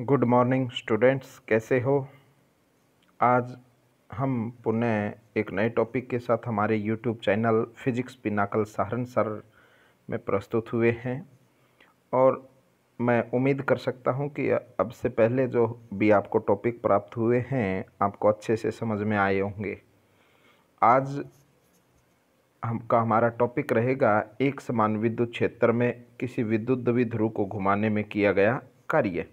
Good morning students कैसे हो आज हम पुनः एक नए टॉपिक के साथ हमारे YouTube channel physics pinnacle Saharan sir में प्रस्तुत हुए हैं और मैं उम्मीद कर सकता हूं कि अब से पहले जो भी आपको टॉपिक प्राप्त हुए हैं आपको अच्छे से समझ में आए होंगे आज हमका हमारा टॉपिक रहेगा एक समान विद्युत क्षेत्र में किसी विद्युत ध्रुव को घुमाने में किया गया कार्य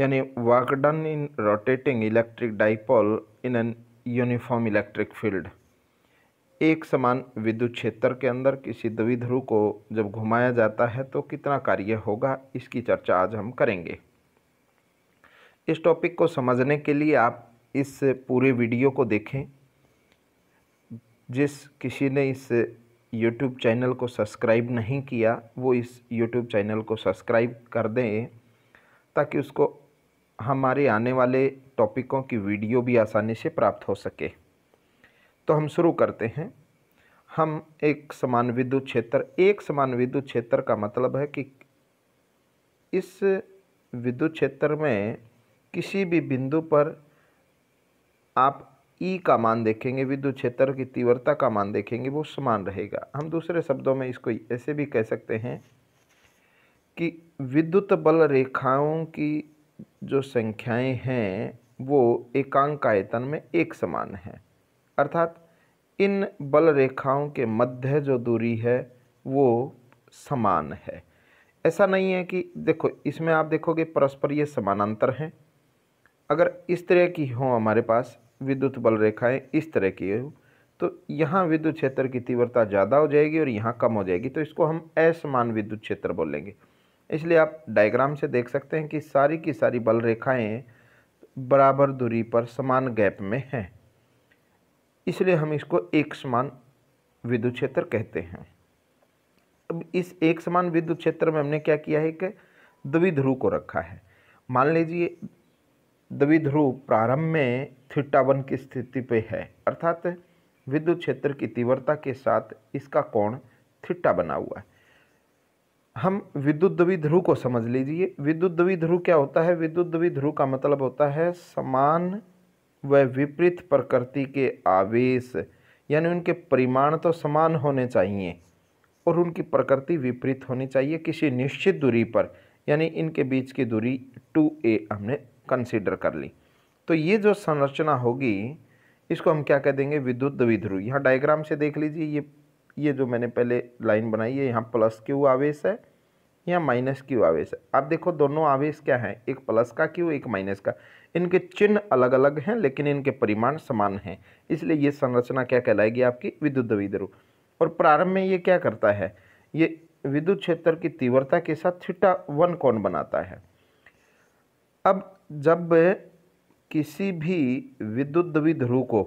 यानी work done in rotating electric dipole in an uniform electric field एक समान विद्युत क्षेत्र के अंदर किसी द्विध्रुव को जब घुमाया जाता है तो कितना कार्य होगा इसकी चर्चा आज हम करेंगे इस टॉपिक को समझने के लिए आप इस पूरे वीडियो को देखें जिस किसी ने इस यूट्यूब चैनल को सब्सक्राइब नहीं किया वो इस यूट्यूब चैनल को सब्सक्राइब कर दें ताकि उसको हमारे आने वाले टॉपिकों की वीडियो भी आसानी से प्राप्त हो सके तो हम शुरू करते हैं हम एक समान विद्युत क्षेत्र एक समान विद्युत क्षेत्र का मतलब है कि इस विद्युत क्षेत्र में किसी भी बिंदु पर आप ई e का मान देखेंगे विद्युत क्षेत्र की तीव्रता का मान देखेंगे वो समान रहेगा हम दूसरे शब्दों में इसको ऐसे भी कह सकते हैं कि विद्युत बल रेखाओं की जो संख्याएं हैं वो एकांक आयतन में एक समान हैं अर्थात इन बल रेखाओं के मध्य जो दूरी है वो समान है ऐसा नहीं है कि देखो इसमें आप देखोगे परस्पर ये समानांतर हैं अगर इस तरह की हों हमारे पास विद्युत बल रेखाएं इस तरह की हों तो यहाँ विद्युत क्षेत्र की तीव्रता ज़्यादा हो जाएगी और यहाँ कम हो जाएगी तो इसको हम असमान विद्युत क्षेत्र बोलेंगे इसलिए आप डायग्राम से देख सकते हैं कि सारी की सारी बल रेखाएं बराबर दूरी पर समान गैप में हैं इसलिए हम इसको एक समान विद्युत क्षेत्र कहते हैं अब इस एक समान विद्युत क्षेत्र में हमने क्या किया है कि द्विध्रुव को रखा है मान लीजिए द्विध्रुव प्रारंभ में थिट्टावन की स्थिति पे है अर्थात विद्युत क्षेत्र की तीव्रता के साथ इसका कोण थीटा बना हुआ है हम विद्युत द्वी ध्रुव को समझ लीजिए विद्युत द्वी ध्रुव क्या होता है विद्युत द्वी ध्रुव का मतलब होता है समान व विपरीत प्रकृति के आवेश यानी उनके परिमाण तो समान होने चाहिए और उनकी प्रकृति विपरीत होनी चाहिए किसी निश्चित दूरी पर यानी इनके बीच की दूरी टू ए हमने कंसिडर कर ली तो ये जो संरचना होगी इसको हम क्या कह देंगे विद्युत द्विध्रुव यहाँ डायग्राम से देख लीजिए ये ये जो मैंने पहले लाइन बनाई है यहाँ प्लस क्यू आवेश है या माइनस क्यू आवेश है आप देखो दोनों आवेश क्या हैं एक प्लस का क्यू एक माइनस का इनके चिन्ह अलग अलग हैं लेकिन इनके परिमाण समान हैं इसलिए ये संरचना क्या कहलाएगी आपकी विद्युत द्रव्य और प्रारंभ में ये क्या करता है ये विद्युत क्षेत्र की तीव्रता के साथ थीटा वन कोण बनाता है अब जब किसी भी विद्युत द्विध्रुव को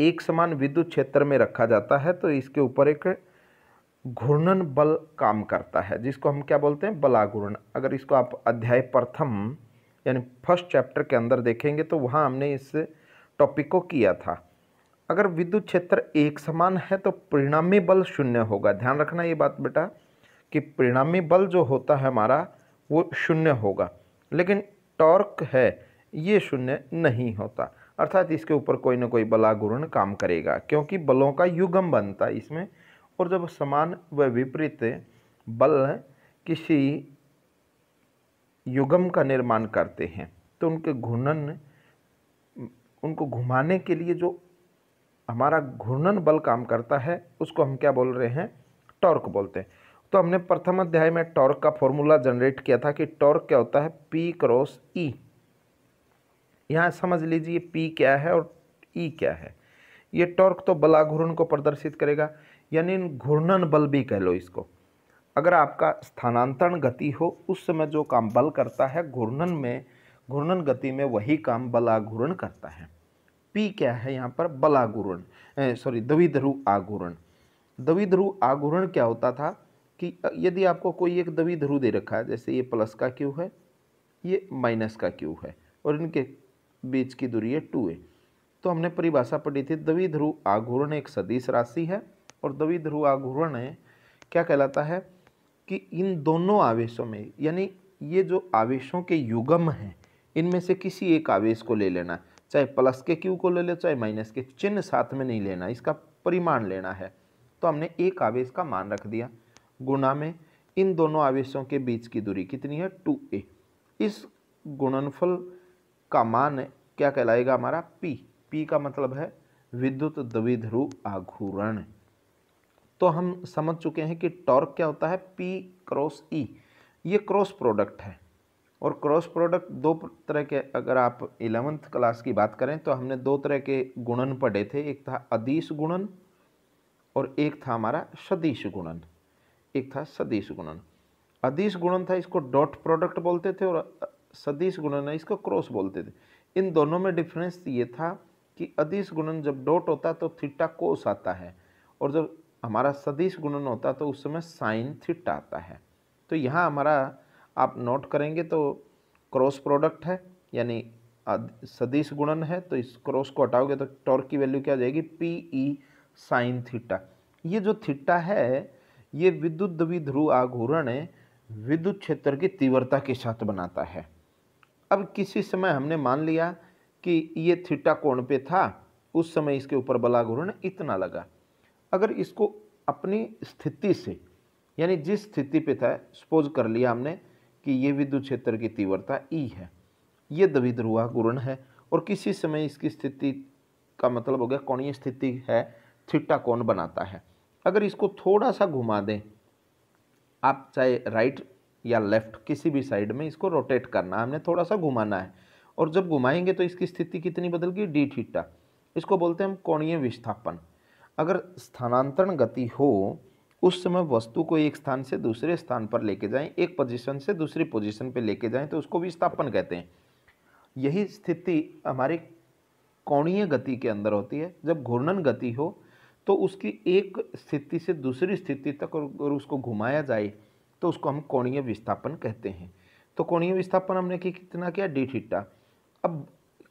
एक समान विद्युत क्षेत्र में रखा जाता है तो इसके ऊपर एक घूर्णन बल काम करता है जिसको हम क्या बोलते हैं बलाघूर्ण अगर इसको आप अध्याय प्रथम यानी फर्स्ट चैप्टर के अंदर देखेंगे तो वहाँ हमने इस टॉपिक को किया था अगर विद्युत क्षेत्र एक समान है तो परिणामी बल शून्य होगा ध्यान रखना ये बात बेटा कि परिणामी बल जो होता है हमारा वो शून्य होगा लेकिन टॉर्क है ये शून्य नहीं होता अर्थात इसके ऊपर कोई ना कोई बला काम करेगा क्योंकि बलों का युगम बनता है इसमें और जब समान व विपरीत बल किसी युगम का निर्माण करते हैं तो उनके घूर्णन उनको घुमाने के लिए जो हमारा घूर्णन बल काम करता है उसको हम क्या बोल रहे हैं टॉर्क बोलते हैं तो हमने प्रथम अध्याय में टॉर्क का फॉर्मूला जनरेट किया था कि टॉर्क क्या होता है पी क्रॉस ई यहाँ समझ लीजिए पी क्या है और ई e क्या है ये टॉर्क तो बला घूर्ण को प्रदर्शित करेगा यानी घूर्णन बल भी कह लो इसको अगर आपका स्थानांतरण गति हो उस समय जो काम बल करता है घूर्णन में घूर्णन गति में वही काम बलाघूर्ण करता है पी क्या है यहाँ पर बलाघूर्ण सॉरी दविध्रु आघूर्ण दविध्रु आघूर्ण क्या होता था कि यदि आपको कोई एक दविध्रु दे रखा है जैसे ये प्लस का क्यू है ये माइनस का क्यू है और इनके बीच की दूरी है टू ए तो हमने परिभाषा पढ़ी थी दवी ध्रुव आघूर्ण एक सदिश राशि है और दवी द्विध्रुव आघूर्ण क्या कहलाता है कि इन दोनों आवेशों में यानी ये जो आवेशों के युगम हैं इनमें से किसी एक आवेश को ले लेना है चाहे प्लस के क्यू को ले लो चाहे माइनस के चिन्ह साथ में नहीं लेना इसका परिमाण लेना है तो हमने एक आवेश का मान रख दिया गुणा में इन दोनों आवेशों के बीच की दूरी कितनी है टू ए इस गुणनफल का मान क्या कहलाएगा हमारा पी पी का मतलब है विद्युत द्विध्रु आघूर्ण तो हम समझ चुके हैं कि टॉर्क क्या होता है पी क्रॉस ई ये क्रॉस प्रोडक्ट है और क्रॉस प्रोडक्ट दो तरह के अगर आप इलेवंथ क्लास की बात करें तो हमने दो तरह के गुणन पढ़े थे एक था अदिश गुणन और एक था हमारा सदिश गुणन एक था सदिश गुणन अदिश गुणन था इसको डॉट प्रोडक्ट बोलते थे और सदीश गुणन है इसको क्रॉस बोलते थे इन दोनों में डिफरेंस ये था कि अधिस गुणन जब डॉट होता तो थीटा कोस आता है और जब हमारा सदीश गुणन होता तो उस समय साइन थीटा आता है तो यहाँ हमारा आप नोट करेंगे तो क्रॉस प्रोडक्ट है यानी सदीश गुणन है तो इस क्रॉस को हटाओगे तो टॉर्क की वैल्यू क्या हो जाएगी पी ई साइन थीटा ये जो थीटा है ये विद्युत विध्रुव आघूर्ण विद्युत क्षेत्र की तीव्रता के साथ बनाता है अब किसी समय हमने मान लिया कि ये थीटा कोण पे था उस समय इसके ऊपर बलाघूर्ण इतना लगा अगर इसको अपनी स्थिति से यानी जिस स्थिति पे था सपोज कर लिया हमने कि ये विद्युत क्षेत्र की तीव्रता ई e है ये द्विध्रुवा गुरुण है और किसी समय इसकी स्थिति का मतलब हो गया ये स्थिति है थीटा कोण बनाता है अगर इसको थोड़ा सा घुमा दें आप चाहे राइट या लेफ़्ट किसी भी साइड में इसको रोटेट करना है हमने थोड़ा सा घुमाना है और जब घुमाएंगे तो इसकी स्थिति कितनी बदल गई डी थीटा इसको बोलते हैं हम कोणीय विस्थापन अगर स्थानांतरण गति हो उस समय वस्तु को एक स्थान से दूसरे स्थान पर लेके जाएं एक पोजीशन से दूसरी पोजीशन पे लेके जाएं तो उसको विस्थापन कहते हैं यही स्थिति हमारे कोणीय गति के अंदर होती है जब घूर्णन गति हो तो उसकी एक स्थिति से दूसरी स्थिति तक और उसको घुमाया जाए तो उसको हम कोणीय विस्थापन कहते हैं तो कोणीय विस्थापन हमने कि कितना किया डी ठिट्टा अब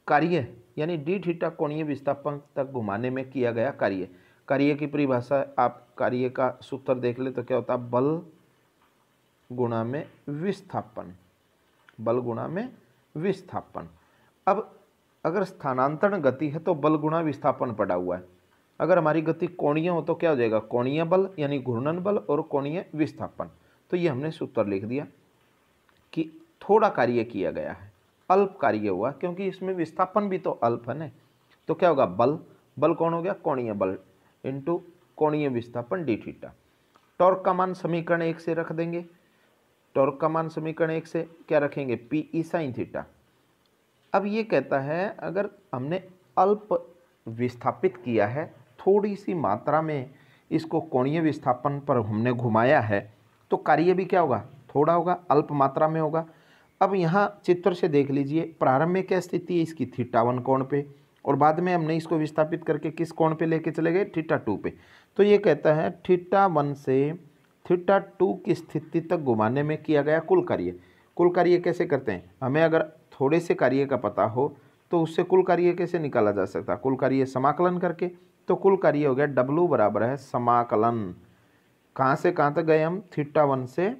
कार्य यानी डी ठिट्टा कोणीय विस्थापन तक घुमाने में किया गया कार्य कार्य की परिभाषा आप कार्य का सूत्र देख ले तो क्या होता है बल गुणा में विस्थापन बल गुणा में विस्थापन अब अगर स्थानांतरण गति है तो बल गुणा विस्थापन पड़ा हुआ है अगर हमारी गति कोणीय हो तो क्या हो जाएगा कोणीय बल यानी घूर्णन बल और कोणीय विस्थापन तो ये हमने सूत्र लिख दिया कि थोड़ा कार्य किया गया है अल्प कार्य हुआ क्योंकि इसमें विस्थापन भी तो अल्प है ना तो क्या होगा बल बल कौन हो गया कोणीय बल इंटू कोणीय विस्थापन डी थीटा टॉर्क का मान समीकरण एक से रख देंगे टॉर्क का मान समीकरण एक से क्या रखेंगे पी ई साइन थीटा अब ये कहता है अगर हमने अल्प विस्थापित किया है थोड़ी सी मात्रा में इसको कोणीय विस्थापन पर हमने घुमाया है तो कार्य भी क्या होगा थोड़ा होगा अल्प मात्रा में होगा अब यहाँ चित्र से देख लीजिए प्रारंभ में क्या स्थिति है इसकी थीटा वन कोण पे और बाद में हमने इसको विस्थापित करके किस कोण पे लेके चले गए थीटा टू पे तो ये कहता है थीटा वन से थीटा टू की स्थिति तक घुमाने में किया गया कुल कार्य कुल कार्य कैसे करते हैं हमें अगर थोड़े से कार्य का पता हो तो उससे कुल कार्य कैसे निकाला जा सकता कुल कार्य समाकलन करके तो कुल कार्य हो गया डब्लू बराबर है समाकलन कहाँ से कहाँ तक गए हम थीटा वन से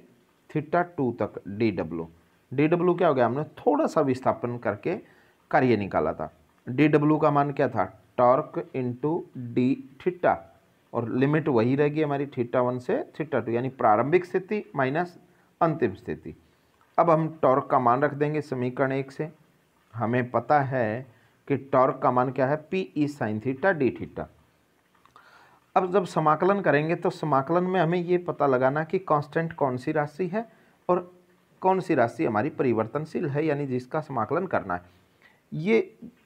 थीटा टू तक डी डब्ल्यू डी डब्ल्यू क्या हो गया हमने थोड़ा सा विस्थापन करके कार्य निकाला था डी डब्ल्यू का मान क्या था टॉर्क इंटू डी थीटा और लिमिट वही रहेगी हमारी थीटा वन से थीटा टू यानी प्रारंभिक स्थिति माइनस अंतिम स्थिति अब हम टॉर्क का मान रख देंगे समीकरण एक से हमें पता है कि टॉर्क का मान क्या है P E sine theta d theta अब जब समाकलन करेंगे तो समाकलन में हमें ये पता लगाना कि कांस्टेंट कौन सी राशि है और कौन सी राशि हमारी परिवर्तनशील है यानी जिसका समाकलन करना है ये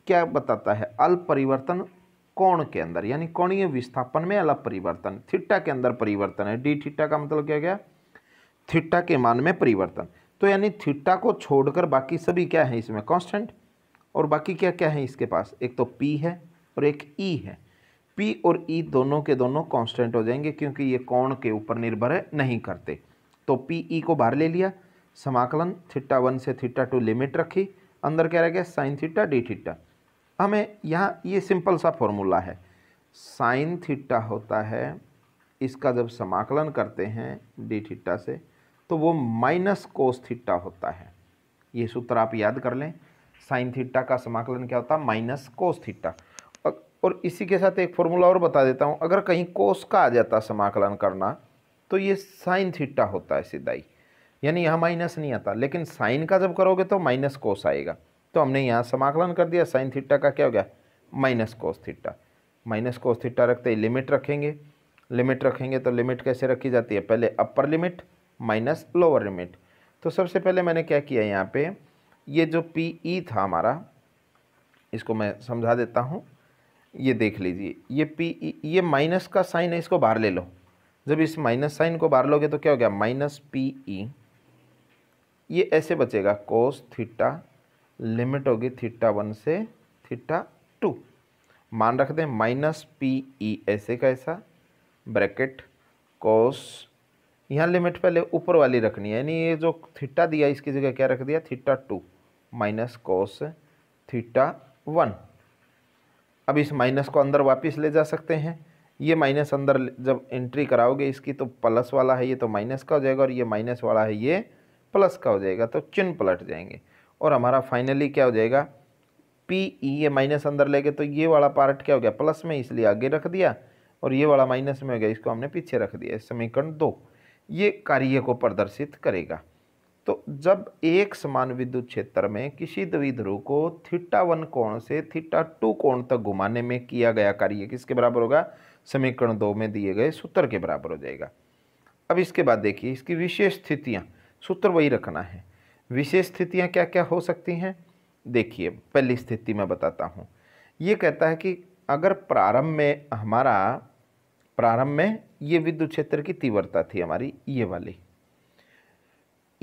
क्या बताता है अल्प परिवर्तन कोण के अंदर यानी कोणीय विस्थापन में अल्प परिवर्तन थिट्टा के अंदर परिवर्तन है डी थिट्टा का मतलब क्या गया थिट्टा के मान में परिवर्तन तो यानी थिट्टा को छोड़कर बाकी सभी क्या है इसमें कांस्टेंट और बाकी क्या क्या है इसके पास एक तो पी है और एक ई e है पी और ई e दोनों के दोनों कांस्टेंट हो जाएंगे क्योंकि ये कोण के ऊपर निर्भर है नहीं करते तो पी ई e को बाहर ले लिया समाकलन थिट्टा वन से थिट्टा टू लिमिट रखी अंदर क्या रह गया साइन थिट्टा डी थिट्टा हमें यहाँ ये सिंपल सा फॉर्मूला है साइन थिट्टा होता है इसका जब समाकलन करते हैं डी थिट्टा से तो वो माइनस कोस थिट्टा होता है ये सूत्र आप याद कर लें साइन थिट्टा का समाकलन क्या होता है माइनस कोस थिट्टा और इसी के साथ एक फॉर्मूला और बता देता हूँ अगर कहीं कोस का आ जाता समाकलन करना तो ये साइन थीटा होता है सीधा ही यानी यहाँ माइनस नहीं आता लेकिन साइन का जब करोगे तो माइनस कोस आएगा तो हमने यहाँ समाकलन कर दिया साइन थीटा का क्या हो गया minus cos theta minus cos theta रखते ही लिमिट रखेंगे लिमिट रखेंगे तो लिमिट कैसे रखी जाती है पहले upper limit minus lower limit तो सबसे पहले मैंने क्या किया यहाँ पे ये जो पी ई e था हमारा इसको मैं समझा देता हूँ ये देख लीजिए ये पी ये माइनस का साइन है इसको बाहर ले लो जब इस माइनस साइन को बाहर लोगे तो क्या हो गया माइनस पी ई ये ऐसे बचेगा कोस थीटा लिमिट होगी थीटा वन से थीटा टू मान रख दें माइनस पी ई ऐसे का ऐसा ब्रैकेट कोस यहाँ लिमिट पहले ऊपर वाली रखनी है यानी ये जो थीटा दिया इसकी जगह क्या रख दिया theta two minus cos theta one अब इस माइनस को अंदर वापस ले जा सकते हैं ये माइनस अंदर जब एंट्री कराओगे इसकी तो प्लस वाला है ये तो माइनस का हो जाएगा और ये माइनस वाला है ये प्लस का हो जाएगा तो चिन्ह पलट जाएंगे और हमारा फाइनली क्या हो जाएगा पी ई ये माइनस अंदर लेके तो ये वाला पार्ट क्या हो गया प्लस में इसलिए आगे रख दिया और ये वाला माइनस में हो गया इसको हमने पीछे रख दिया समीकरण दो ये कार्य को प्रदर्शित करेगा तो जब एक समान विद्युत क्षेत्र में किसी द्विध्रुव को थीटा वन कोण से थीटा टू कोण तक घुमाने में किया गया कार्य किसके बराबर होगा समीकरण दो में दिए गए सूत्र के बराबर हो जाएगा अब इसके बाद देखिए इसकी विशेष स्थितियाँ सूत्र वही रखना है विशेष स्थितियाँ क्या क्या हो सकती हैं देखिए पहली स्थिति मैं बताता हूँ ये कहता है कि अगर प्रारंभ में हमारा प्रारंभ में ये विद्युत क्षेत्र की तीव्रता थी हमारी ये वाली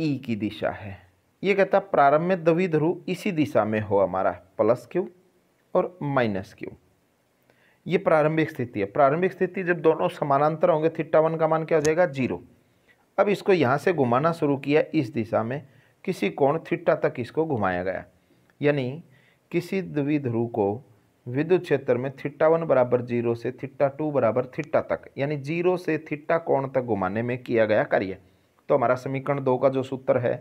ई की दिशा है ये कहता प्रारंभ में दवी ध्रुव इसी दिशा में हो हमारा प्लस क्यू और माइनस क्यू ये प्रारंभिक स्थिति है प्रारंभिक स्थिति जब दोनों समानांतर होंगे थीटा वन का मान क्या हो जाएगा जीरो अब इसको यहाँ से घुमाना शुरू किया इस दिशा में किसी कोण थीटा तक इसको घुमाया गया यानी किसी ध्रु को विद्युत क्षेत्र में थीटा वन बराबर जीरो से थीटा टू बराबर थिट्टा तक यानी जीरो से थीटा कोण तक घुमाने में किया गया कार्य तो हमारा समीकरण दो का जो सूत्र है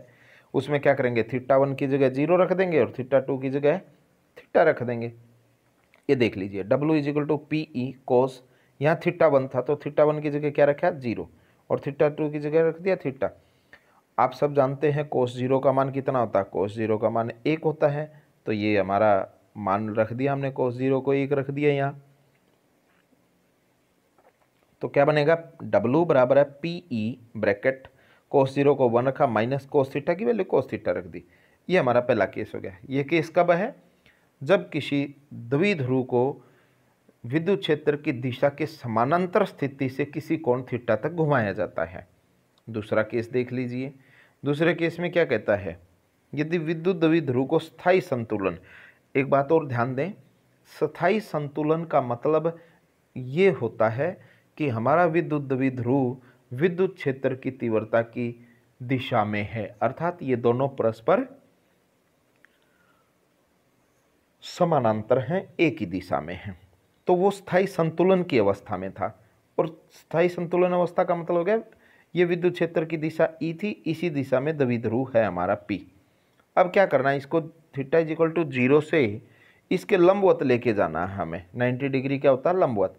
उसमें क्या करेंगे थिट्टा वन की जगह जीरो रख देंगे और थिट्टा टू की जगह थिट्टा रख देंगे ये देख लीजिए W is equal to P E cos यहाँ थिट्टा वन था तो थिट्टा वन की जगह क्या रखा जीरो और थिट्टा टू की जगह रख दिया थिट्टा आप सब जानते हैं कोस जीरो का मान कितना होता है कोस जीरो का मान एक होता है तो ये हमारा मान रख दिया हमने कोस जीरो को एक रख दिया यहाँ तो क्या बनेगा डब्लू बराबर है P E e bracket cos zero को वन रखा माइनस कोस थीटा की वैल्यू कोस थीटा रख दी ये हमारा पहला केस हो गया ये केस कब है जब किसी द्विध्रुव को विद्युत क्षेत्र की दिशा के समानांतर स्थिति से किसी कोण थीटा तक घुमाया जाता है दूसरा केस देख लीजिए दूसरे केस में क्या कहता है यदि विद्युत द्विध्रुव को स्थायी संतुलन एक बात और ध्यान दें स्थायी संतुलन का मतलब ये होता है कि हमारा विद्युत द्विध्रुव विद्युत क्षेत्र की तीव्रता की दिशा में है अर्थात ये दोनों परस्पर समानांतर हैं एक ही दिशा में हैं तो वो स्थायी संतुलन की अवस्था में था और स्थायी संतुलन अवस्था का मतलब हो गया ये विद्युत क्षेत्र की दिशा ई e थी इसी दिशा में ध्रुव है हमारा पी अब क्या करना है इसको theta is equal to zero से इसके लंबवत लेके जाना है हमें 90 डिग्री क्या होता है लंबवत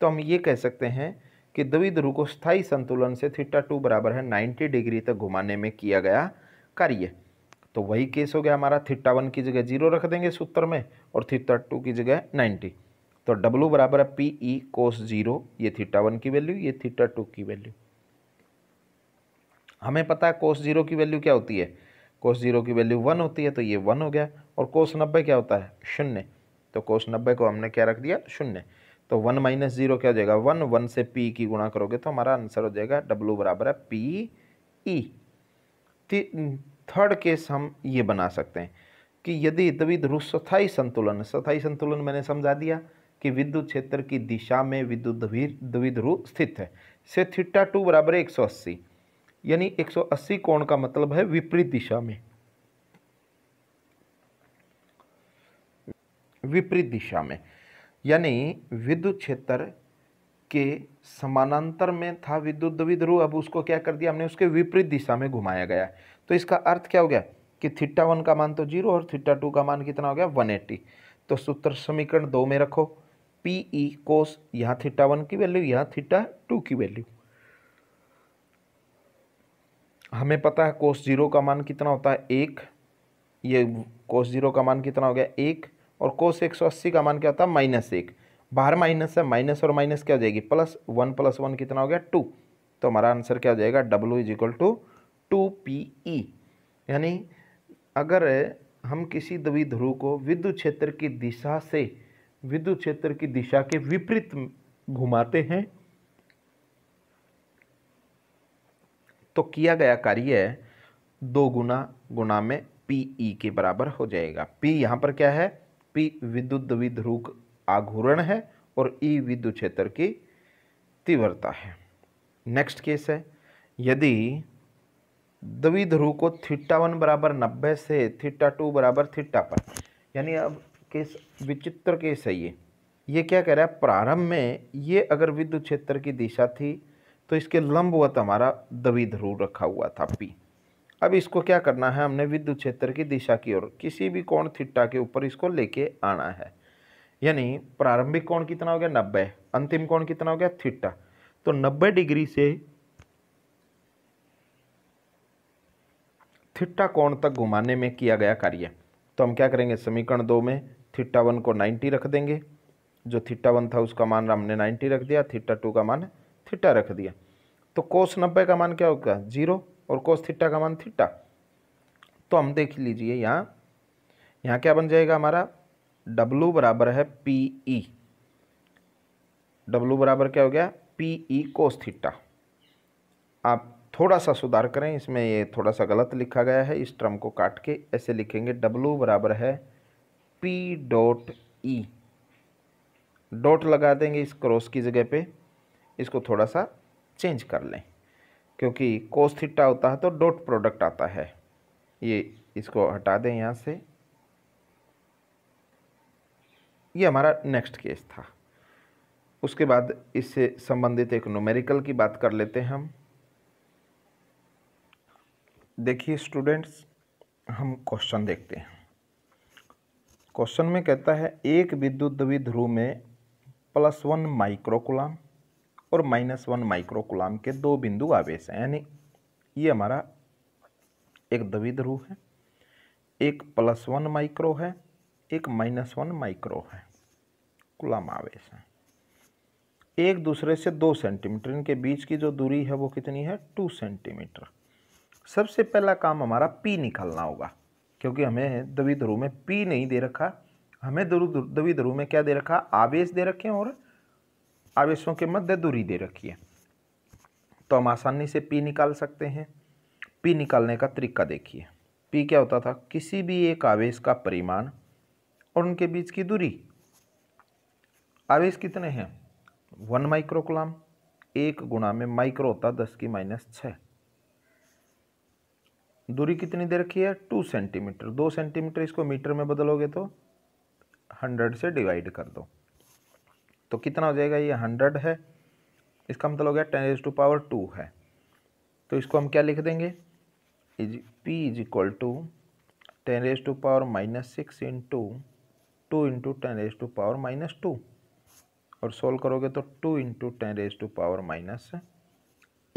तो हम ये कह सकते हैं कि द्विध ध्रुव को स्थायी संतुलन से थीटा टू बराबर है नाइन्टी डिग्री तक घुमाने में किया गया कार्य तो वही केस हो गया हमारा थीटा वन की जगह जीरो रख देंगे सूत्र में और थीटा टू की जगह नाइन्टी तो डब्लू बराबर है पी ई कोस जीरो ये थीटा वन की वैल्यू ये थीटा टू की वैल्यू हमें पता है कोस जीरो की वैल्यू क्या होती है कोस जीरो की वैल्यू वन होती है तो ये वन हो गया और कोस नब्बे क्या होता है शून्य तो कोस नब्बे को हमने क्या रख दिया शून्य तो वन माइनस जीरो क्या हो जाएगा वन वन से पी की गुणा करोगे तो हमारा आंसर हो जाएगा डब्लू बराबर है पी ई थर्ड केस हम ये बना सकते हैं कि यदि द्विध रू स्थाई संतुलन स्थाई संतुलन मैंने समझा दिया कि विद्युत क्षेत्र की दिशा में विद्युत द्विध रू स्थित है से थीटा टू बराबर एक सौ अस्सी यानी एक सौ अस्सी कोण का मतलब है विपरीत दिशा में विपरीत दिशा में यानी विद्युत क्षेत्र के समानांतर में था विद्युत द्वि ध्रुव अब उसको क्या कर दिया हमने उसके विपरीत दिशा में घुमाया गया है तो इसका अर्थ क्या हो गया कि थीटा वन का मान तो जीरो और थीटा टू का मान कितना हो गया वन एट्टी तो सूत्र समीकरण दो में रखो पी ई कोस यहाँ थीटा वन की वैल्यू यहाँ थीटा टू की वैल्यू हमें पता है कोस जीरो का मान कितना होता है एक ये कोस जीरो का मान कितना हो गया एक और कोस एक सौ अस्सी का मान क्या होता है माइनस एक बाहर माइनस है माइनस और माइनस क्या हो जाएगी प्लस वन प्लस वन कितना हो गया टू तो हमारा आंसर क्या हो जाएगा W is equal to two P E यानी अगर हम किसी ध्रुव को विद्युत क्षेत्र की दिशा से विद्युत क्षेत्र की दिशा के विपरीत घुमाते हैं तो किया गया कार्य दो गुना गुना में पी ई के बराबर हो जाएगा पी यहाँ पर क्या है पी विद्युत विध्रुक आघूर्ण है और ई विद्युत क्षेत्र की तीव्रता है नेक्स्ट केस है यदि द्विध्रुव को थीटा वन बराबर नब्बे से थीटा टू बराबर थीटा पर यानी अब केस विचित्र केस है ये ये क्या कह रहा है प्रारंभ में ये अगर विद्युत क्षेत्र की दिशा थी तो इसके लंबवत हमारा द्विध्रुव रखा हुआ था पी अब इसको क्या करना है हमने विद्युत क्षेत्र की दिशा की ओर किसी भी कोण थीटा के ऊपर इसको लेके आना है यानी प्रारंभिक कोण कितना हो गया नब्बे अंतिम कोण कितना हो गया थिट्टा तो नब्बे डिग्री से थिट्टा कोण तक घुमाने में किया गया कार्य तो हम क्या करेंगे समीकरण दो में थिट्टा वन को नाइन्टी रख देंगे जो थिट्टा वन था उसका मान हमने नाइन्टी रख दिया थिट्टा टू का मान थिट्टा रख दिया तो कोस नब्बे का मान क्या होगा जीरो और कोस थीटा का मान थीटा तो हम देख लीजिए यहाँ यहाँ क्या बन जाएगा हमारा डब्लू बराबर है पी ई डब्लू बराबर क्या हो गया पी ई कोस थीटा आप थोड़ा सा सुधार करें इसमें ये थोड़ा सा गलत लिखा गया है इस ट्रम को काट के ऐसे लिखेंगे डब्लू बराबर है पी डॉट ई डॉट लगा देंगे इस क्रॉस की जगह पे इसको थोड़ा सा चेंज कर लें क्योंकि कोस थीटा होता है तो डॉट प्रोडक्ट आता है ये इसको हटा दें यहाँ से ये हमारा नेक्स्ट केस था उसके बाद इससे संबंधित एक नोमेरिकल की बात कर लेते हैं हम देखिए स्टूडेंट्स हम क्वेश्चन देखते हैं क्वेश्चन में कहता है एक विद्युत ध्रुव में प्लस वन माइक्रोकुलम और माइनस वन माइक्रोकुलाम के दो बिंदु आवेश हैं यानी ये हमारा एक ध्रुव है एक प्लस वन माइक्रो है एक माइनस वन माइक्रो है कुलाम आवेश है एक दूसरे से दो सेंटीमीटर इनके बीच की जो दूरी है वो कितनी है टू सेंटीमीटर सबसे पहला काम हमारा पी निकालना होगा क्योंकि हमें ध्रुव में पी नहीं दे रखा हमें ध्रुव में क्या दे रखा आवेश दे रखे हैं और आवेशों के मध्य दूरी दे रखी है तो हम आसानी से पी निकाल सकते हैं पी निकालने का तरीका देखिए पी क्या होता था किसी भी एक आवेश का परिमाण और उनके बीच की दूरी आवेश कितने हैं वन माइक्रोकुलाम एक गुणा में माइक्रो होता दस की माइनस छः दूरी कितनी दे रखी है टू सेंटीमीटर दो सेंटीमीटर इसको मीटर में बदलोगे तो हंड्रेड से डिवाइड कर दो तो कितना हो जाएगा ये हंड्रेड है इसका मतलब हो गया ten is two power two है तो इसको हम क्या लिख देंगे is P is equal to ten raise to power minus six into two into ten raise to power minus two और सोल्व करोगे तो two into ten raise to power minus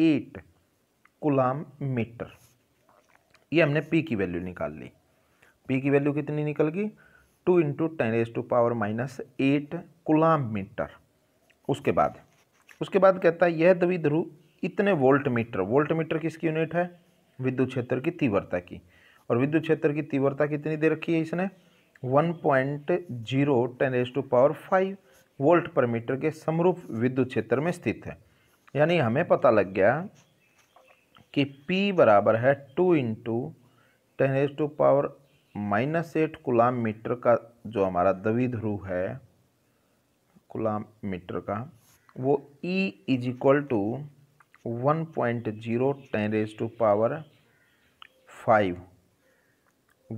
eight coulomb metre ये हमने P की value निकाल ली P की value कितनी निकल गई two into ten raise to power minus eight coulomb metre उसके बाद उसके बाद कहता है यह द्विध्रुव इतने वोल्ट मीटर वोल्ट मीटर किसकी यूनिट है विद्युत क्षेत्र की तीव्रता की और विद्युत क्षेत्र की तीव्रता कितनी दे रखी है इसने one point zero ten raise to power five volt per metre के समरूप विद्युत क्षेत्र में स्थित है यानी हमें पता लग गया कि P बराबर है two into ten raise to power minus eight coulomb metre का जो हमारा दवी ध्रुव है गुलाम मीटर का वो E is equal to one point zero ten raise to power five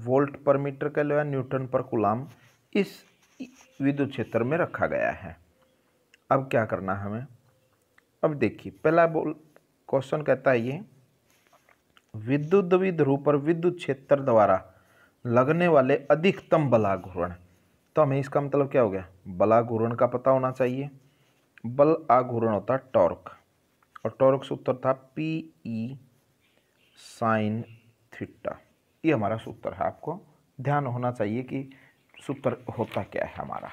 volt per metre का लिया न्यूटन पर गुलाम इस विद्युत क्षेत्र में रखा गया है अब क्या करना हमें अब देखिए पहला बोल क्वेश्चन कहता है ये विद्युत ध्रुव पर विद्युत क्षेत्र द्वारा लगने वाले अधिकतम बलाघूर्ण तो हमें इसका मतलब क्या हो गया बलाघूर्ण का पता होना चाहिए बल आघूर्ण होता टॉर्क और टॉर्क सूत्र था पी ई साइन थीटा ये हमारा सूत्र है आपको ध्यान होना चाहिए कि सूत्र होता क्या है हमारा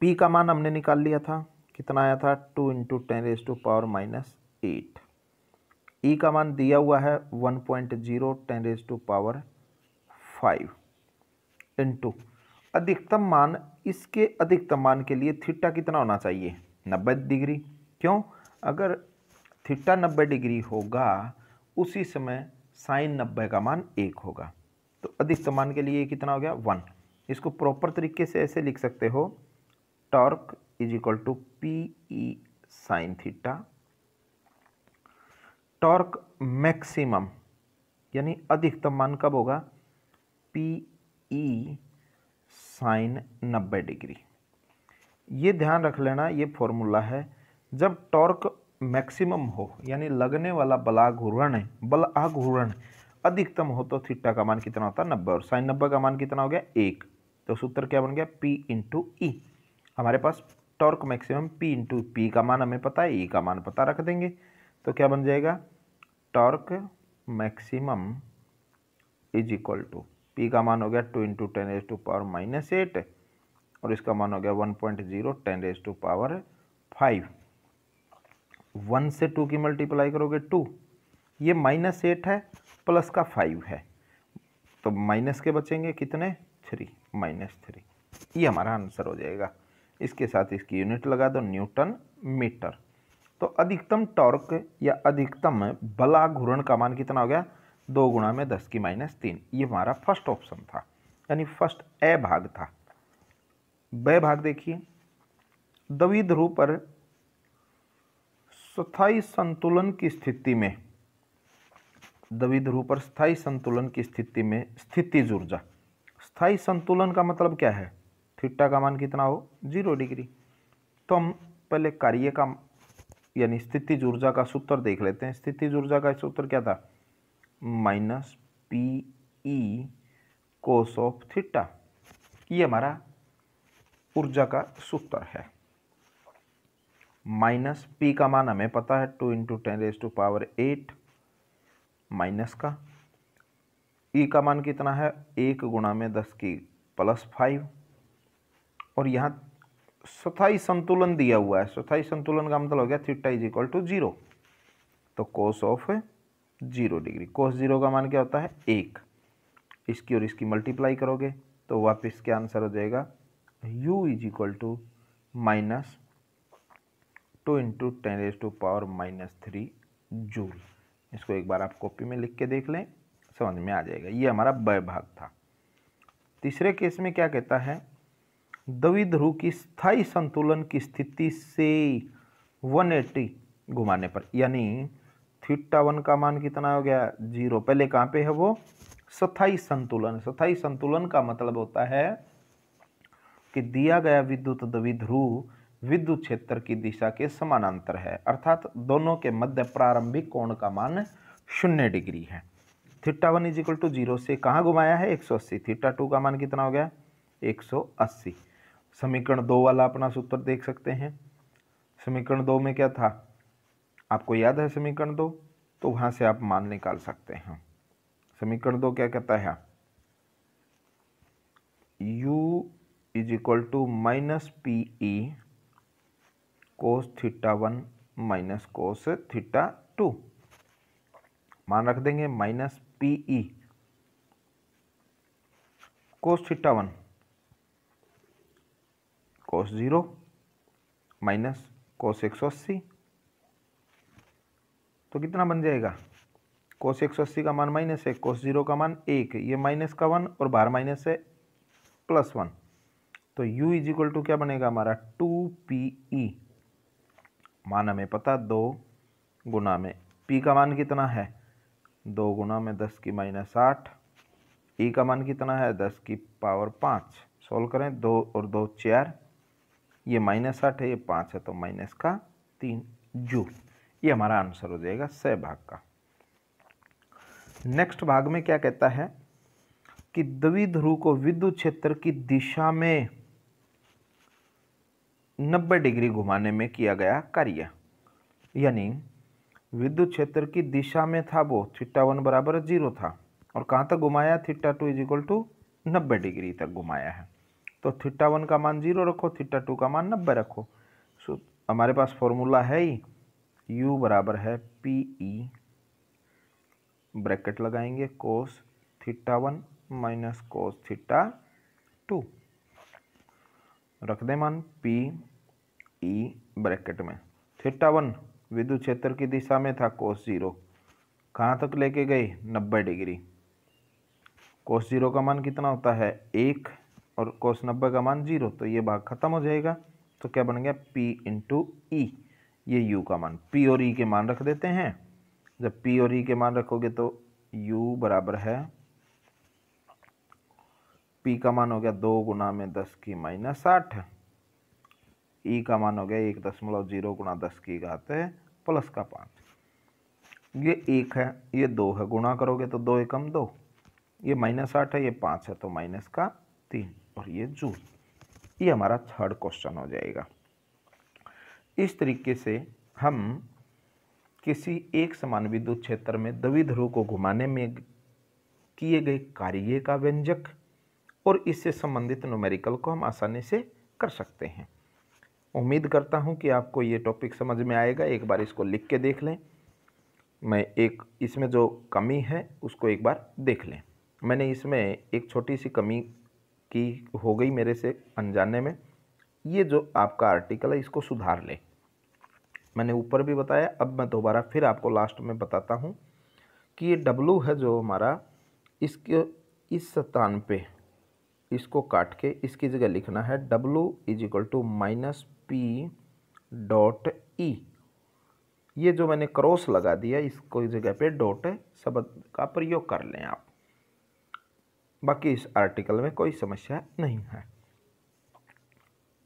पी का मान हमने निकाल लिया था कितना आया था two into ten raise to power minus eight E e का मान दिया हुआ है one point zero ten raise to power five into अधिकतम मान इसके अधिकतम मान के लिए थीटा कितना होना चाहिए नब्बे डिग्री क्यों अगर थीटा नब्बे डिग्री होगा उसी समय साइन नब्बे का मान एक होगा तो अधिकतम मान के लिए कितना हो गया वन इसको प्रॉपर तरीके से ऐसे लिख सकते हो torque is equal to P E sine theta torque maximum यानी अधिकतम मान कब होगा पी ई साइन नब्बे डिग्री ये ध्यान रख लेना ये फॉर्मूला है जब टॉर्क मैक्सिमम हो यानी लगने वाला बलाघूर्ण बल आघूर्ण अधिकतम हो तो थीटा का मान कितना होता है नब्बे और साइन नब्बे का मान कितना हो गया एक तो सूत्र क्या बन गया पी इंटू ई हमारे पास torque maximum P into P का मान हमें पता है ई e का मान पता रख देंगे तो क्या बन जाएगा torque maximum is equal to P का मान हो गया two into ten raise to power minus eight और इसका मान हो गया one point zero ten raise to power five one से टू की मल्टीप्लाई करोगे टू ये माइनस एट है प्लस का फाइव है तो माइनस के बचेंगे कितने थ्री माइनस थ्री ये हमारा आंसर हो जाएगा इसके साथ इसकी यूनिट लगा दो न्यूटन मीटर तो अधिकतम टॉर्क या अधिकतम बला घूर्ण का मान कितना हो गया दो गुणा में दस की माइनस तीन ये हमारा फर्स्ट ऑप्शन था यानी फर्स्ट ए भाग था ब भाग देखिए दवी ध्रुव पर स्थाई संतुलन की स्थिति में दवी ध्रुव पर स्थायी संतुलन की स्थिति में स्थिति ऊर्जा स्थाई संतुलन का मतलब क्या है थीटा का मान कितना हो जीरो डिग्री तो हम पहले कार्य का यानी स्थिति ऊर्जा का सूत्र देख लेते हैं स्थिति ऊर्जा का सूत्र क्या था minus P E cos of theta ये हमारा ऊर्जा का सूत्र है माइनस पी का मान हमें पता है two into ten raise to power eight minus का ई e का मान कितना है एक गुणा में दस की प्लस फाइव और यहाँ स्थाई संतुलन दिया हुआ है स्वथाई संतुलन का मतलब हो गया theta is equal to zero तो cos of zero degree cos zero का मान क्या होता है एक इसकी और इसकी मल्टीप्लाई करोगे तो वापस क्या आंसर हो जाएगा U is equal to minus two into ten raise to power minus three joule इसको एक बार आप कॉपी में लिख के देख लें समझ में आ जाएगा ये हमारा ब भाग था तीसरे केस में क्या कहता है दवी ध्रुव की स्थाई संतुलन की स्थिति से 180 घुमाने पर यानी थीटा वन का मान कितना हो गया जीरो पहले कहाँ पे है वो स्थाई संतुलन स्थाई संतुलन का मतलब होता है कि दिया गया विद्युत दवी ध्रुव विद्युत क्षेत्र की दिशा के समानांतर है अर्थात दोनों के मध्य प्रारंभिक कोण का मान शून्य डिग्री है theta one is equal to zero से कहाँ घुमाया है 180 थीटा टू का मान कितना हो गया 180 समीकरण दो वाला अपना सूत्र देख सकते हैं समीकरण दो में क्या था आपको याद है समीकरण दो तो वहाँ से आप मान निकाल सकते हैं समीकरण दो क्या कहता है u is equal to minus P E cos theta one minus cos theta two मान रख देंगे minus P E cos theta one cos zero minus cos एक सौ अस्सी तो कितना बन जाएगा कॉस एक सौ अस्सी का मान माइनस है कॉस ज़ीरो का मान एक ये माइनस का वन और बाहर माइनस है प्लस वन तो u इज इक्वल टू क्या बनेगा हमारा टू पी ई मान हमें पता दो गुना में पी का मान कितना है दो गुना में दस की माइनस आठ ई e का मान कितना है दस की पावर पाँच सोल्व करें दो और दो चार ये माइनस आठ है ये पाँच है तो माइनस का तीन जू ये हमारा आंसर हो जाएगा स भाग का नेक्स्ट भाग में क्या कहता है कि द्विध्रुव को विद्युत क्षेत्र की दिशा में 90 डिग्री घुमाने में किया गया कार्य यानी विद्युत क्षेत्र की दिशा में था वो थीटा वन बराबर जीरो था और कहाँ तक घुमाया theta two is equal to नब्बे डिग्री तक घुमाया है तो थीटा वन का मान जीरो रखो थीटा टू का मान नब्बे रखो सो हमारे पास फॉर्मूला है ही यू बराबर है पी ई e। ब्रैकेट लगाएंगे cos theta one minus cos theta two रख दें मान पी ई e ब्रैकेट में थीटा वन विद्युत क्षेत्र की दिशा में था कोस जीरो कहाँ तक लेके गए नब्बे डिग्री कोस जीरो का मान कितना होता है एक और कोस नब्बे का मान जीरो तो ये भाग खत्म हो जाएगा तो क्या बन गया पी इंटू ई ये यू का मान पी और ई e के मान रख देते हैं जब पी और ई e के मान रखोगे तो यू बराबर है पी का मान हो गया दो गुना में दस की माइनस आठ ई का मान हो गया एक दशमलव जीरो गुना दस की घात है प्लस का पाँच ये एक है ये दो है गुणा करोगे तो दो एकम दो ये माइनस आठ है ये पाँच है तो माइनस का तीन और ये जून ये हमारा थर्ड क्वेश्चन हो जाएगा इस तरीके से हम किसी एक समान विद्युत क्षेत्र में दवी ध्रुव को घुमाने में किए गए कार्य का व्यंजक और इससे संबंधित न्यूमेरिकल को हम आसानी से कर सकते हैं उम्मीद करता हूं कि आपको ये टॉपिक समझ में आएगा एक बार इसको लिख के देख लें मैं एक इसमें जो कमी है उसको एक बार देख लें मैंने इसमें एक छोटी सी कमी कि हो गई मेरे से अनजाने में ये जो आपका आर्टिकल है इसको सुधार ले मैंने ऊपर भी बताया अब मैं दोबारा फिर आपको लास्ट में बताता हूँ कि ये डब्लू है जो हमारा इसके इस स्थान पे इसको काट के इसकी जगह लिखना है W is equal to minus P dot E ये जो मैंने क्रॉस लगा दिया इसको इस जगह पे डॉट शब्द का प्रयोग कर लें आप बाकी इस आर्टिकल में कोई समस्या नहीं है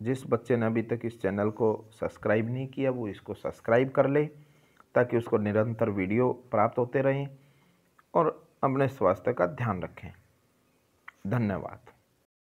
जिस बच्चे ने अभी तक इस चैनल को सब्सक्राइब नहीं किया वो इसको सब्सक्राइब कर ले ताकि उसको निरंतर वीडियो प्राप्त होते रहें और अपने स्वास्थ्य का ध्यान रखें धन्यवाद